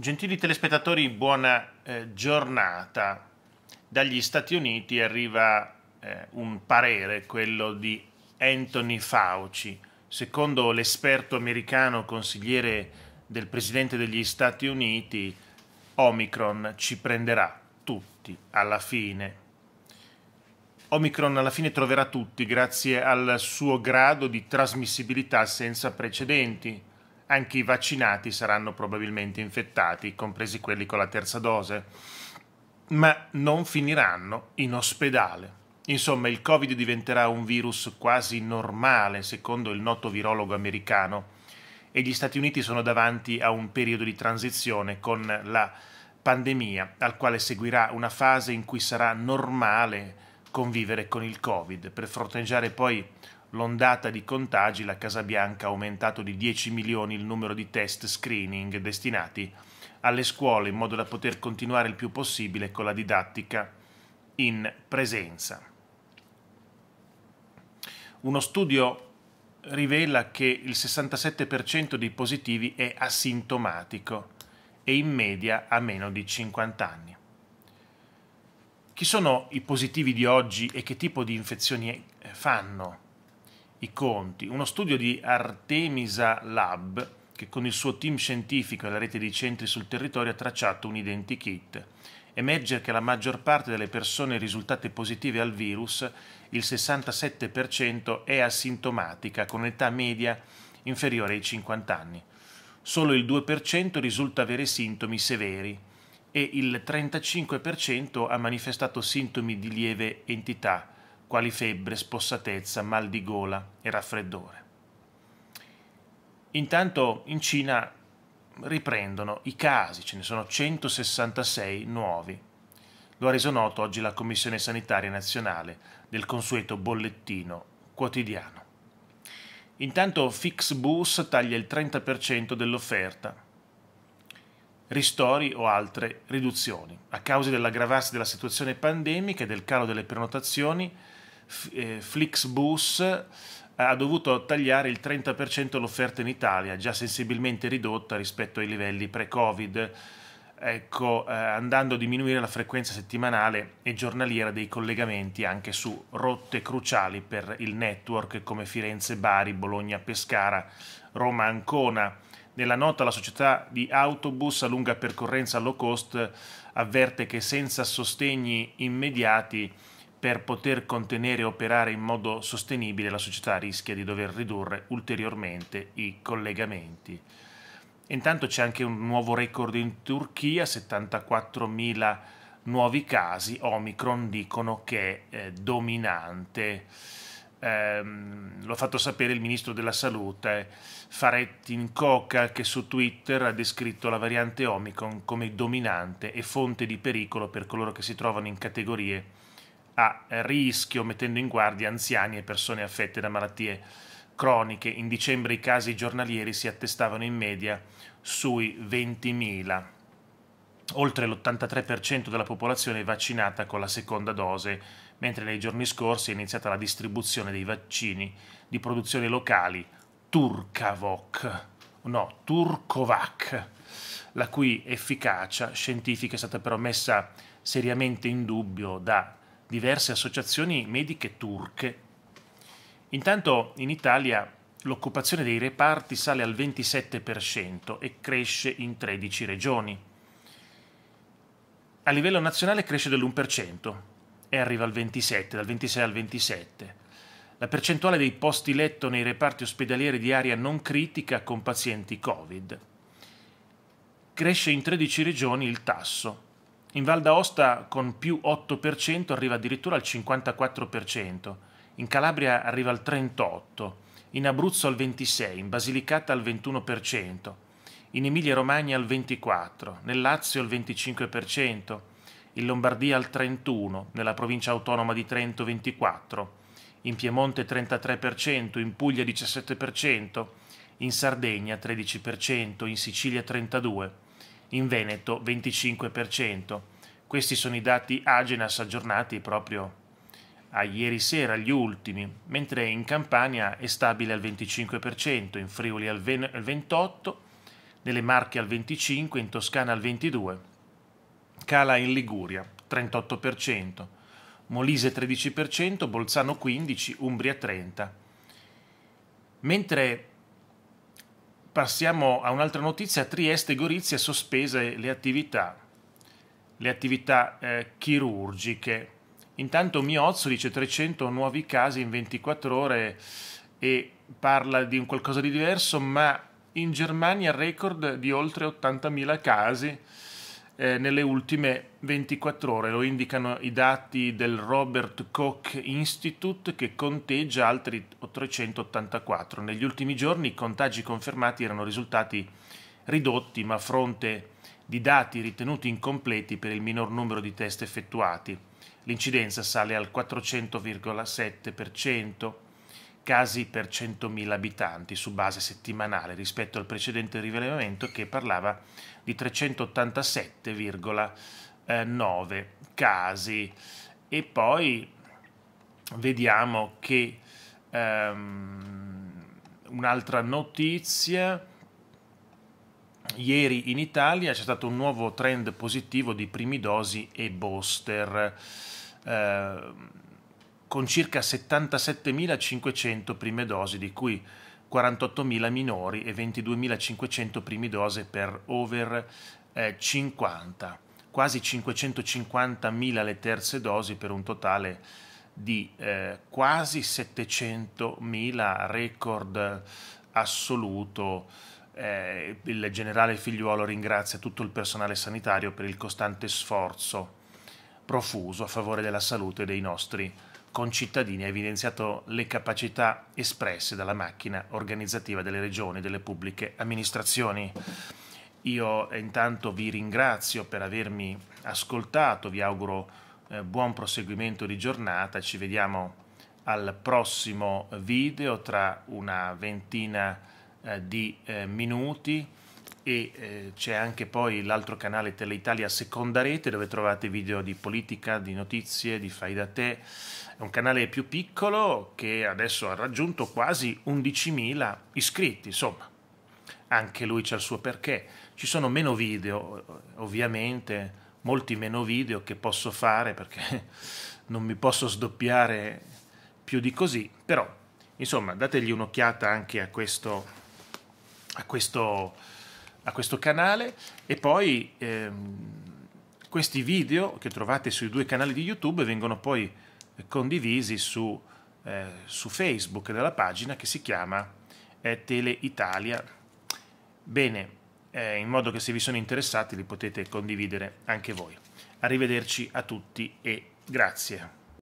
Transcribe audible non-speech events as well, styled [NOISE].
Gentili telespettatori, buona eh, giornata. Dagli Stati Uniti arriva eh, un parere, quello di Anthony Fauci. Secondo l'esperto americano consigliere del Presidente degli Stati Uniti, Omicron ci prenderà tutti alla fine. Omicron alla fine troverà tutti grazie al suo grado di trasmissibilità senza precedenti anche i vaccinati saranno probabilmente infettati, compresi quelli con la terza dose, ma non finiranno in ospedale. Insomma, il Covid diventerà un virus quasi normale, secondo il noto virologo americano, e gli Stati Uniti sono davanti a un periodo di transizione con la pandemia, al quale seguirà una fase in cui sarà normale convivere con il Covid, per fronteggiare poi l'ondata di contagi, la Casa Bianca ha aumentato di 10 milioni il numero di test screening destinati alle scuole in modo da poter continuare il più possibile con la didattica in presenza. Uno studio rivela che il 67% dei positivi è asintomatico e in media ha meno di 50 anni. Chi sono i positivi di oggi e che tipo di infezioni eh, fanno? i conti. Uno studio di Artemisa Lab, che con il suo team scientifico e la rete di centri sul territorio ha tracciato un identikit. Emerge che la maggior parte delle persone risultate positive al virus, il 67%, è asintomatica con età media inferiore ai 50 anni. Solo il 2% risulta avere sintomi severi e il 35% ha manifestato sintomi di lieve entità, quali febbre, spossatezza, mal di gola e raffreddore. Intanto in Cina riprendono i casi, ce ne sono 166 nuovi. Lo ha reso noto oggi la Commissione Sanitaria Nazionale del consueto bollettino quotidiano. Intanto Fixbus taglia il 30% dell'offerta. Ristori o altre riduzioni. A causa dell'aggravarsi della situazione pandemica e del calo delle prenotazioni, eh, Flixbus eh, ha dovuto tagliare il 30% dell'offerta in Italia, già sensibilmente ridotta rispetto ai livelli pre-Covid, ecco, eh, andando a diminuire la frequenza settimanale e giornaliera dei collegamenti anche su rotte cruciali per il network come Firenze, Bari, Bologna, Pescara, Roma, Ancona. Nella nota la società di autobus a lunga percorrenza low cost avverte che senza sostegni immediati per poter contenere e operare in modo sostenibile la società rischia di dover ridurre ulteriormente i collegamenti. Intanto c'è anche un nuovo record in Turchia, 74.000 nuovi casi, Omicron dicono che è eh, dominante. Eh, l'ho fatto sapere il ministro della salute Farettin Coca che su Twitter ha descritto la variante Omicron come dominante e fonte di pericolo per coloro che si trovano in categorie a rischio, mettendo in guardia anziani e persone affette da malattie croniche. In dicembre i casi giornalieri si attestavano in media sui 20.000. Oltre l'83% della popolazione è vaccinata con la seconda dose, mentre nei giorni scorsi è iniziata la distribuzione dei vaccini di produzione locali Turkavok, no, Turkovac, la cui efficacia scientifica è stata però messa seriamente in dubbio da diverse associazioni mediche turche. Intanto in Italia l'occupazione dei reparti sale al 27% e cresce in 13 regioni. A livello nazionale cresce dell'1% e arriva al 27, dal 26 al 27. La percentuale dei posti letto nei reparti ospedalieri di area non critica con pazienti Covid. Cresce in 13 regioni il tasso, in Val d'Aosta con più 8% arriva addirittura al 54%, in Calabria arriva al 38%, in Abruzzo al 26%, in Basilicata al 21%, in Emilia-Romagna al 24%, nel Lazio al 25%, in Lombardia al 31%, nella provincia autonoma di Trento 24%, in Piemonte 33%, in Puglia 17%, in Sardegna 13%, in Sicilia 32%, in Veneto 25%. Questi sono i dati Agenas aggiornati proprio a ieri sera, gli ultimi, mentre in Campania è stabile al 25%, in Friuli al 28%, nelle Marche al 25%, in Toscana al 22%, cala in Liguria 38%, Molise 13%, Bolzano 15%, Umbria 30%. Mentre Passiamo a un'altra notizia, Trieste e Gorizia sospese le attività, le attività eh, chirurgiche. Intanto Miozzo dice 300 nuovi casi in 24 ore e parla di un qualcosa di diverso, ma in Germania record di oltre 80.000 casi eh, nelle ultime 24 ore, lo indicano i dati del Robert Koch Institute che conteggia altri 384. Negli ultimi giorni i contagi confermati erano risultati ridotti, ma a fronte di dati ritenuti incompleti per il minor numero di test effettuati. L'incidenza sale al 400,7% casi per 100.000 abitanti su base settimanale rispetto al precedente rilevamento che parlava di 387,9 casi. E poi vediamo che um, un'altra notizia. Ieri in Italia c'è stato un nuovo trend positivo di primi dosi e booster. Uh, con circa 77.500 prime dosi, di cui 48.000 minori e 22.500 primi dose per over eh, 50, quasi 550.000 le terze dosi per un totale di eh, quasi 700.000 record assoluto. Eh, il generale figliuolo ringrazia tutto il personale sanitario per il costante sforzo profuso a favore della salute dei nostri concittadini ha evidenziato le capacità espresse dalla macchina organizzativa delle regioni e delle pubbliche amministrazioni. Io intanto vi ringrazio per avermi ascoltato, vi auguro eh, buon proseguimento di giornata, ci vediamo al prossimo video tra una ventina eh, di eh, minuti e eh, c'è anche poi l'altro canale Teleitalia Seconda Rete dove trovate video di politica, di notizie, di fai da te. È un canale più piccolo che adesso ha raggiunto quasi 11.000 iscritti, insomma. Anche lui c'è il suo perché. Ci sono meno video, ovviamente, molti meno video che posso fare perché [LAUGHS] non mi posso sdoppiare più di così, però insomma dategli un'occhiata anche a questo a questo a questo canale e poi ehm, questi video che trovate sui due canali di YouTube vengono poi condivisi su, eh, su Facebook della pagina che si chiama eh, Tele Italia. Bene, eh, in modo che se vi sono interessati li potete condividere anche voi. Arrivederci a tutti e grazie.